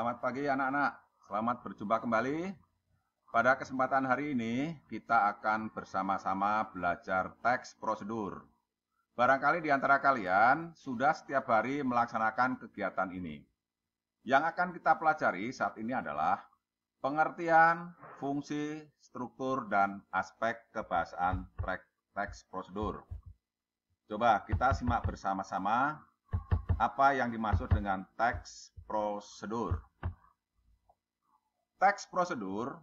Selamat pagi anak-anak. Selamat berjumpa kembali. Pada kesempatan hari ini, kita akan bersama-sama belajar teks prosedur. Barangkali di antara kalian sudah setiap hari melaksanakan kegiatan ini. Yang akan kita pelajari saat ini adalah pengertian, fungsi, struktur, dan aspek kebahasaan teks prosedur. Coba kita simak bersama-sama apa yang dimaksud dengan teks prosedur. Teks prosedur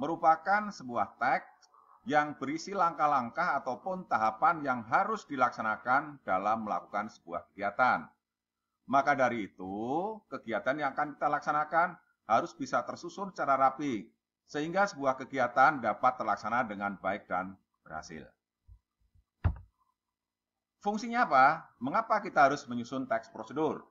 merupakan sebuah teks yang berisi langkah-langkah ataupun tahapan yang harus dilaksanakan dalam melakukan sebuah kegiatan. Maka dari itu, kegiatan yang akan kita laksanakan harus bisa tersusun secara rapi, sehingga sebuah kegiatan dapat terlaksana dengan baik dan berhasil. Fungsinya apa? Mengapa kita harus menyusun teks prosedur?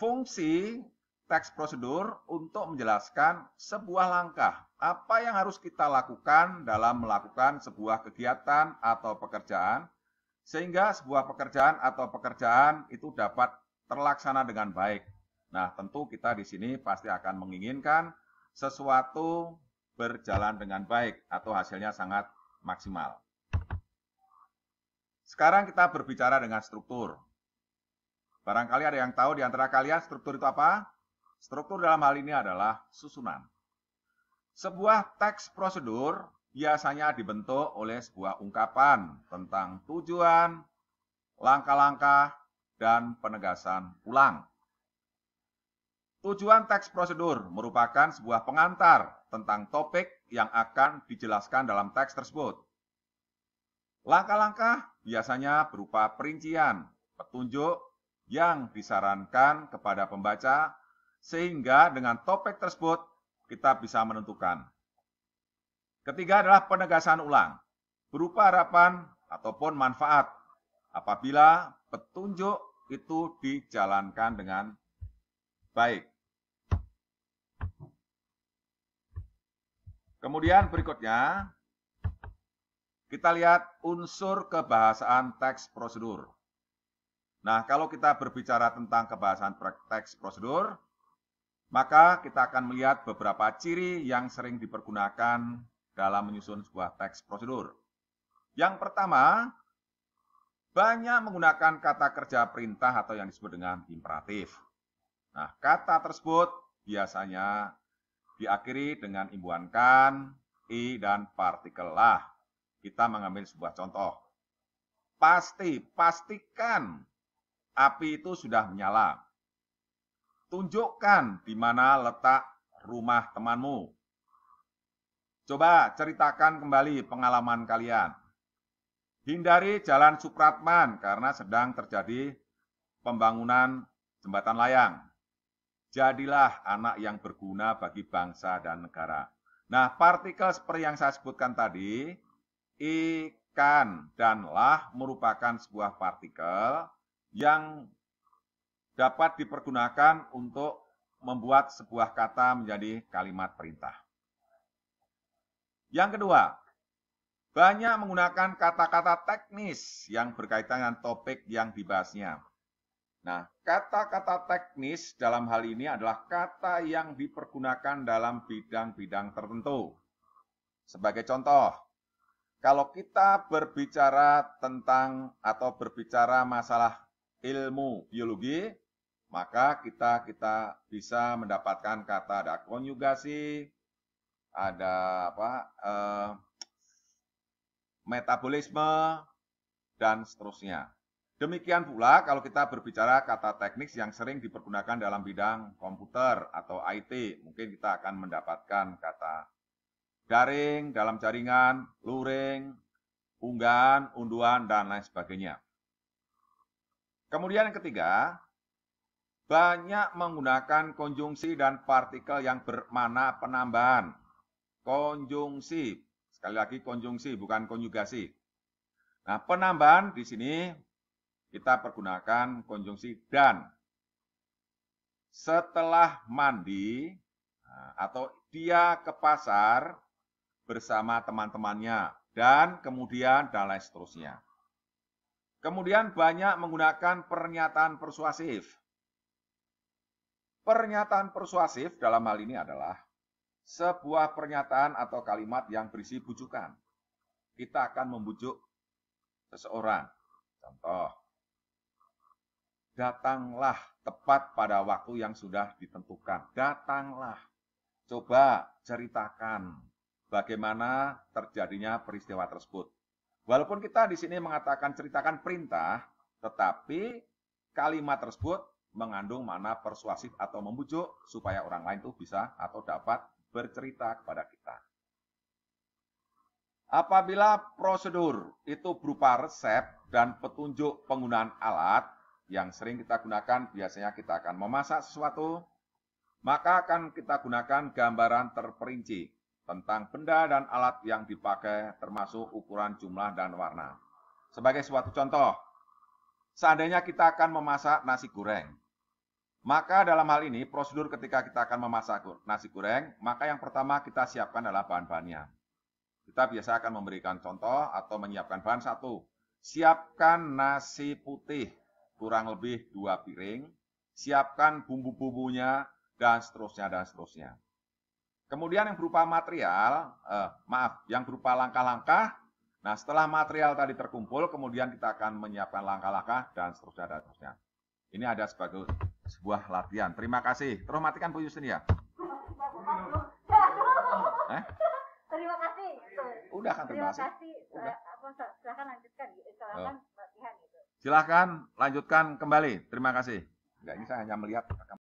Fungsi teks prosedur untuk menjelaskan sebuah langkah apa yang harus kita lakukan dalam melakukan sebuah kegiatan atau pekerjaan sehingga sebuah pekerjaan atau pekerjaan itu dapat terlaksana dengan baik. Nah, tentu kita di sini pasti akan menginginkan sesuatu berjalan dengan baik atau hasilnya sangat maksimal. Sekarang kita berbicara dengan struktur. Barangkali ada yang tahu di antara kalian struktur itu apa? Struktur dalam hal ini adalah susunan. Sebuah teks prosedur biasanya dibentuk oleh sebuah ungkapan tentang tujuan, langkah-langkah, dan penegasan ulang. Tujuan teks prosedur merupakan sebuah pengantar tentang topik yang akan dijelaskan dalam teks tersebut. Langkah-langkah biasanya berupa perincian, petunjuk yang disarankan kepada pembaca sehingga dengan topik tersebut kita bisa menentukan. Ketiga adalah penegasan ulang, berupa harapan ataupun manfaat apabila petunjuk itu dijalankan dengan baik. Kemudian berikutnya, kita lihat unsur kebahasaan teks prosedur. Nah, kalau kita berbicara tentang kebahasaan teks prosedur, maka kita akan melihat beberapa ciri yang sering dipergunakan dalam menyusun sebuah teks prosedur. Yang pertama, banyak menggunakan kata kerja perintah atau yang disebut dengan imperatif. Nah, kata tersebut biasanya diakhiri dengan imbuhan kan, i, dan partikel lah. Kita mengambil sebuah contoh. Pasti, pastikan api itu sudah menyala Tunjukkan di mana letak rumah temanmu. Coba ceritakan kembali pengalaman kalian. Hindari jalan Supratman karena sedang terjadi pembangunan jembatan layang. Jadilah anak yang berguna bagi bangsa dan negara. Nah, partikel seperti yang saya sebutkan tadi, ikan dan lah merupakan sebuah partikel yang dapat dipergunakan untuk membuat sebuah kata menjadi kalimat perintah. Yang kedua, banyak menggunakan kata-kata teknis yang berkaitan dengan topik yang dibahasnya. Nah, kata-kata teknis dalam hal ini adalah kata yang dipergunakan dalam bidang-bidang tertentu. Sebagai contoh, kalau kita berbicara tentang atau berbicara masalah ilmu biologi, maka kita kita bisa mendapatkan kata ada konjugasi, ada apa eh, metabolisme dan seterusnya. Demikian pula kalau kita berbicara kata teknis yang sering dipergunakan dalam bidang komputer atau IT, mungkin kita akan mendapatkan kata daring dalam jaringan, luring, unggahan, unduan, dan lain sebagainya. Kemudian yang ketiga, banyak menggunakan konjungsi dan partikel yang bermana penambahan. Konjungsi, sekali lagi konjungsi bukan konjugasi. Nah, penambahan di sini kita pergunakan konjungsi dan. Setelah mandi nah, atau dia ke pasar bersama teman-temannya dan kemudian dan lain seterusnya. Kemudian banyak menggunakan pernyataan persuasif Pernyataan persuasif dalam hal ini adalah sebuah pernyataan atau kalimat yang berisi bujukan. Kita akan membujuk seseorang. Contoh, datanglah tepat pada waktu yang sudah ditentukan. Datanglah. Coba ceritakan bagaimana terjadinya peristiwa tersebut. Walaupun kita di sini mengatakan ceritakan perintah, tetapi kalimat tersebut mengandung mana persuasif atau membujuk supaya orang lain tuh bisa atau dapat bercerita kepada kita. Apabila prosedur itu berupa resep dan petunjuk penggunaan alat yang sering kita gunakan, biasanya kita akan memasak sesuatu, maka akan kita gunakan gambaran terperinci tentang benda dan alat yang dipakai termasuk ukuran jumlah dan warna. Sebagai suatu contoh, Seandainya kita akan memasak nasi goreng, maka dalam hal ini prosedur ketika kita akan memasak nasi goreng, maka yang pertama kita siapkan adalah bahan-bahannya. Kita biasa akan memberikan contoh atau menyiapkan bahan satu. Siapkan nasi putih kurang lebih dua piring, siapkan bumbu-bumbunya, dan seterusnya, dan seterusnya. Kemudian yang berupa material, eh, maaf, yang berupa langkah-langkah, Nah, setelah material tadi terkumpul, kemudian kita akan menyiapkan langkah-langkah dan seterusnya dan seterusnya. Ini ada sebagai sebuah latihan. Terima kasih. Terus matikan Bu Yusin ya. Eh? Terima kasih. Udah kan terima, kasih. Silahkan lanjutkan. Silahkan oh. latihan Silahkan lanjutkan kembali. Terima kasih. Enggak, ini saya hanya melihat